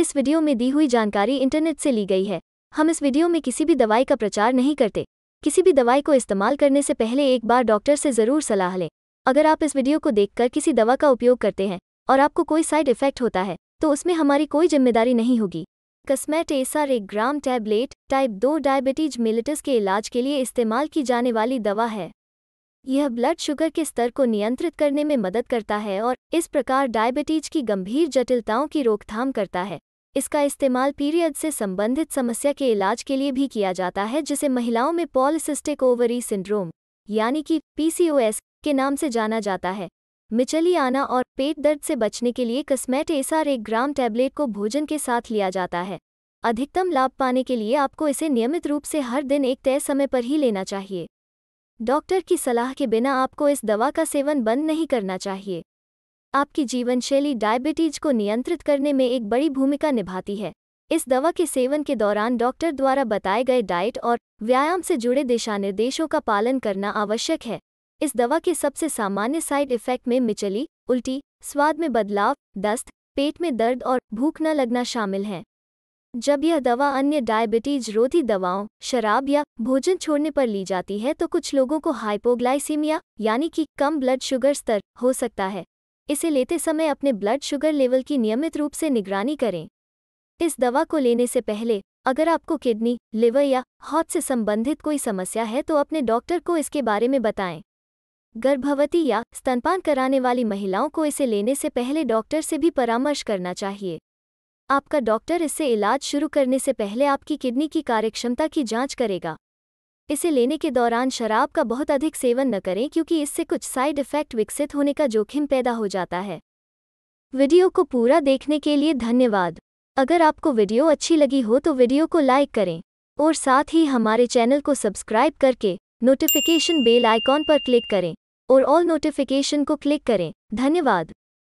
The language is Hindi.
इस वीडियो में दी हुई जानकारी इंटरनेट से ली गई है हम इस वीडियो में किसी भी दवाई का प्रचार नहीं करते किसी भी दवाई को इस्तेमाल करने से पहले एक बार डॉक्टर से ज़रूर सलाह लें अगर आप इस वीडियो को देखकर किसी दवा का उपयोग करते हैं और आपको कोई साइड इफेक्ट होता है तो उसमें हमारी कोई जिम्मेदारी नहीं होगी कस्मेट एसआर एक ग्राम टैबलेट टाइप दो डायबिटीज मिलिटस के इलाज के लिए इस्तेमाल की जाने वाली दवा है यह ब्लड शुगर के स्तर को नियंत्रित करने में मदद करता है और इस प्रकार डायबिटीज की गंभीर जटिलताओं की रोकथाम करता है इसका इस्तेमाल पीरियड से संबंधित समस्या के इलाज के लिए भी किया जाता है जिसे महिलाओं में पॉलिसिस्टिक ओवरी सिंड्रोम यानी कि पीसीओएस के नाम से जाना जाता है मिचली आना और पेट दर्द से बचने के लिए कस्मेट एसार एक ग्राम टैबलेट को भोजन के साथ लिया जाता है अधिकतम लाभ पाने के लिए आपको इसे नियमित रूप से हर दिन एक तय समय पर ही लेना चाहिए डॉक्टर की सलाह के बिना आपको इस दवा का सेवन बंद नहीं करना चाहिए आपकी जीवन शैली डायबिटीज को नियंत्रित करने में एक बड़ी भूमिका निभाती है इस दवा के सेवन के दौरान डॉक्टर द्वारा बताए गए डाइट और व्यायाम से जुड़े दिशानिर्देशों का पालन करना आवश्यक है इस दवा के सबसे सामान्य साइड इफेक्ट में मिचली उल्टी स्वाद में बदलाव दस्त पेट में दर्द और भूख न लगना शामिल हैं जब यह दवा अन्य डायबिटीज रोधी दवाओं शराब या भोजन छोड़ने पर ली जाती है तो कुछ लोगों को हाइपोग्लाइसीमिया यानी कि कम ब्लड शुगर स्तर हो सकता है इसे लेते समय अपने ब्लड शुगर लेवल की नियमित रूप से निगरानी करें इस दवा को लेने से पहले अगर आपको किडनी लिवर या हॉट से संबंधित कोई समस्या है तो अपने डॉक्टर को इसके बारे में बताएं गर्भवती या स्तनपान कराने वाली महिलाओं को इसे लेने से पहले डॉक्टर से भी परामर्श करना चाहिए आपका डॉक्टर इससे इलाज शुरू करने से पहले आपकी किडनी की कार्यक्षमता की जांच करेगा इसे लेने के दौरान शराब का बहुत अधिक सेवन न करें क्योंकि इससे कुछ साइड इफेक्ट विकसित होने का जोखिम पैदा हो जाता है वीडियो को पूरा देखने के लिए धन्यवाद अगर आपको वीडियो अच्छी लगी हो तो वीडियो को लाइक करें और साथ ही हमारे चैनल को सब्सक्राइब करके नोटिफिकेशन बेल आइकॉन पर क्लिक करें और ऑल नोटिफिकेशन को क्लिक करें धन्यवाद